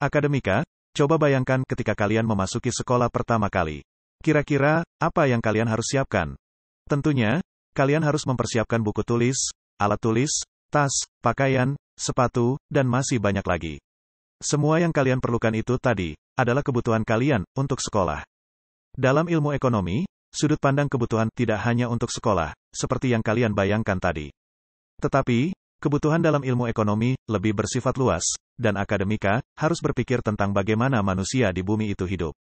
Akademika, coba bayangkan ketika kalian memasuki sekolah pertama kali. Kira-kira, apa yang kalian harus siapkan? Tentunya, kalian harus mempersiapkan buku tulis, alat tulis, tas, pakaian, sepatu, dan masih banyak lagi. Semua yang kalian perlukan itu tadi adalah kebutuhan kalian untuk sekolah. Dalam ilmu ekonomi, sudut pandang kebutuhan tidak hanya untuk sekolah, seperti yang kalian bayangkan tadi. Tetapi, kebutuhan dalam ilmu ekonomi lebih bersifat luas, dan akademika, harus berpikir tentang bagaimana manusia di bumi itu hidup.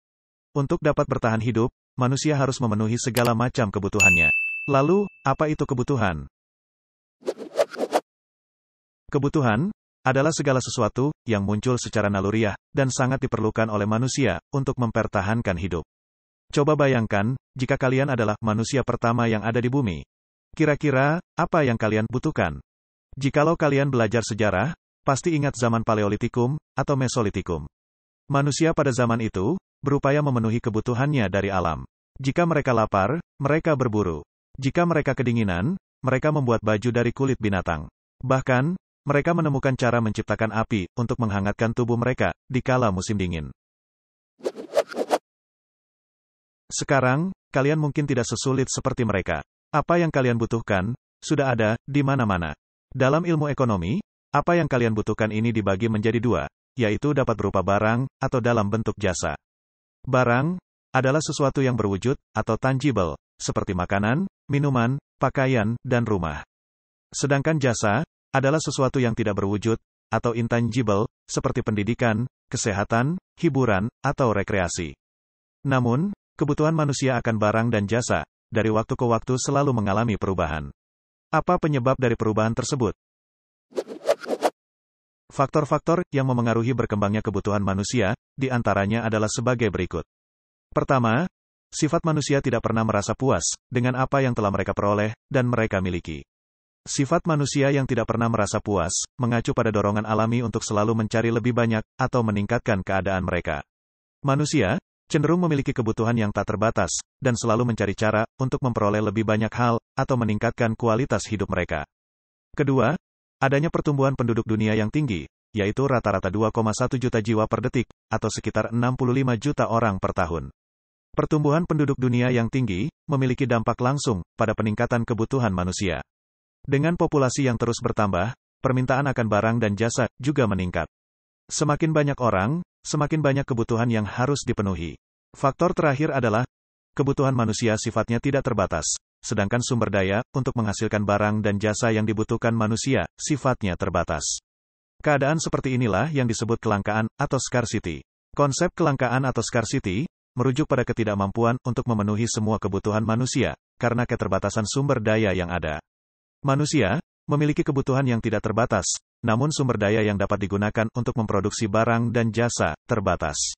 Untuk dapat bertahan hidup, manusia harus memenuhi segala macam kebutuhannya. Lalu, apa itu kebutuhan? Kebutuhan adalah segala sesuatu yang muncul secara naluriah dan sangat diperlukan oleh manusia untuk mempertahankan hidup. Coba bayangkan, jika kalian adalah manusia pertama yang ada di bumi, kira-kira apa yang kalian butuhkan? Jikalau kalian belajar sejarah, pasti ingat zaman Paleolitikum atau Mesolitikum. Manusia pada zaman itu berupaya memenuhi kebutuhannya dari alam. Jika mereka lapar, mereka berburu. Jika mereka kedinginan, mereka membuat baju dari kulit binatang. Bahkan, mereka menemukan cara menciptakan api untuk menghangatkan tubuh mereka di kala musim dingin. Sekarang, kalian mungkin tidak sesulit seperti mereka. Apa yang kalian butuhkan sudah ada di mana-mana. Dalam ilmu ekonomi, apa yang kalian butuhkan ini dibagi menjadi dua, yaitu dapat berupa barang, atau dalam bentuk jasa. Barang, adalah sesuatu yang berwujud, atau tangible, seperti makanan, minuman, pakaian, dan rumah. Sedangkan jasa, adalah sesuatu yang tidak berwujud, atau intangible, seperti pendidikan, kesehatan, hiburan, atau rekreasi. Namun, kebutuhan manusia akan barang dan jasa, dari waktu ke waktu selalu mengalami perubahan. Apa penyebab dari perubahan tersebut? Faktor-faktor yang memengaruhi berkembangnya kebutuhan manusia, di antaranya adalah sebagai berikut. Pertama, sifat manusia tidak pernah merasa puas dengan apa yang telah mereka peroleh dan mereka miliki. Sifat manusia yang tidak pernah merasa puas mengacu pada dorongan alami untuk selalu mencari lebih banyak atau meningkatkan keadaan mereka. Manusia cenderung memiliki kebutuhan yang tak terbatas dan selalu mencari cara untuk memperoleh lebih banyak hal atau meningkatkan kualitas hidup mereka. Kedua, Adanya pertumbuhan penduduk dunia yang tinggi, yaitu rata-rata 2,1 juta jiwa per detik, atau sekitar 65 juta orang per tahun. Pertumbuhan penduduk dunia yang tinggi memiliki dampak langsung pada peningkatan kebutuhan manusia. Dengan populasi yang terus bertambah, permintaan akan barang dan jasa juga meningkat. Semakin banyak orang, semakin banyak kebutuhan yang harus dipenuhi. Faktor terakhir adalah kebutuhan manusia sifatnya tidak terbatas, sedangkan sumber daya, untuk menghasilkan barang dan jasa yang dibutuhkan manusia, sifatnya terbatas. Keadaan seperti inilah yang disebut kelangkaan, atau scarcity. Konsep kelangkaan atau scarcity, merujuk pada ketidakmampuan untuk memenuhi semua kebutuhan manusia, karena keterbatasan sumber daya yang ada. Manusia, memiliki kebutuhan yang tidak terbatas, namun sumber daya yang dapat digunakan untuk memproduksi barang dan jasa, terbatas.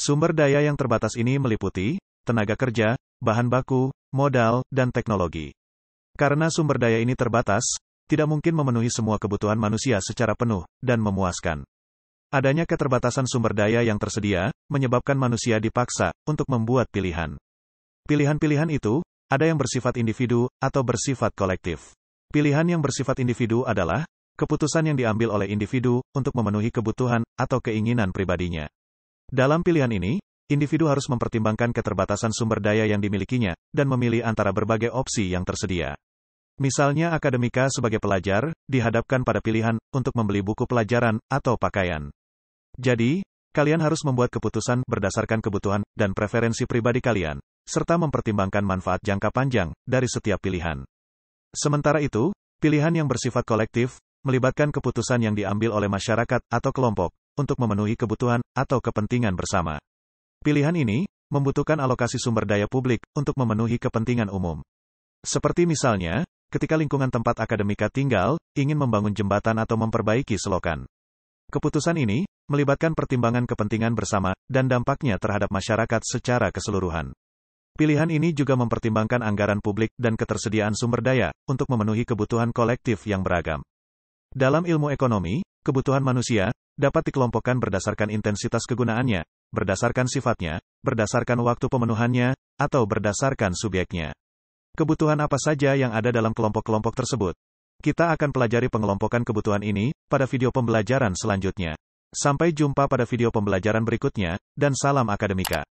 Sumber daya yang terbatas ini meliputi tenaga kerja, bahan baku, modal, dan teknologi. Karena sumber daya ini terbatas, tidak mungkin memenuhi semua kebutuhan manusia secara penuh dan memuaskan. Adanya keterbatasan sumber daya yang tersedia menyebabkan manusia dipaksa untuk membuat pilihan. Pilihan-pilihan itu ada yang bersifat individu atau bersifat kolektif. Pilihan yang bersifat individu adalah keputusan yang diambil oleh individu untuk memenuhi kebutuhan atau keinginan pribadinya. Dalam pilihan ini, individu harus mempertimbangkan keterbatasan sumber daya yang dimilikinya, dan memilih antara berbagai opsi yang tersedia. Misalnya akademika sebagai pelajar, dihadapkan pada pilihan, untuk membeli buku pelajaran, atau pakaian. Jadi, kalian harus membuat keputusan, berdasarkan kebutuhan, dan preferensi pribadi kalian, serta mempertimbangkan manfaat jangka panjang, dari setiap pilihan. Sementara itu, pilihan yang bersifat kolektif, melibatkan keputusan yang diambil oleh masyarakat, atau kelompok, untuk memenuhi kebutuhan, atau kepentingan bersama. Pilihan ini membutuhkan alokasi sumber daya publik untuk memenuhi kepentingan umum. Seperti misalnya, ketika lingkungan tempat akademika tinggal ingin membangun jembatan atau memperbaiki selokan. Keputusan ini melibatkan pertimbangan kepentingan bersama dan dampaknya terhadap masyarakat secara keseluruhan. Pilihan ini juga mempertimbangkan anggaran publik dan ketersediaan sumber daya untuk memenuhi kebutuhan kolektif yang beragam. Dalam ilmu ekonomi, kebutuhan manusia dapat dikelompokkan berdasarkan intensitas kegunaannya, berdasarkan sifatnya, berdasarkan waktu pemenuhannya, atau berdasarkan subjeknya. Kebutuhan apa saja yang ada dalam kelompok-kelompok tersebut? Kita akan pelajari pengelompokan kebutuhan ini pada video pembelajaran selanjutnya. Sampai jumpa pada video pembelajaran berikutnya, dan salam akademika.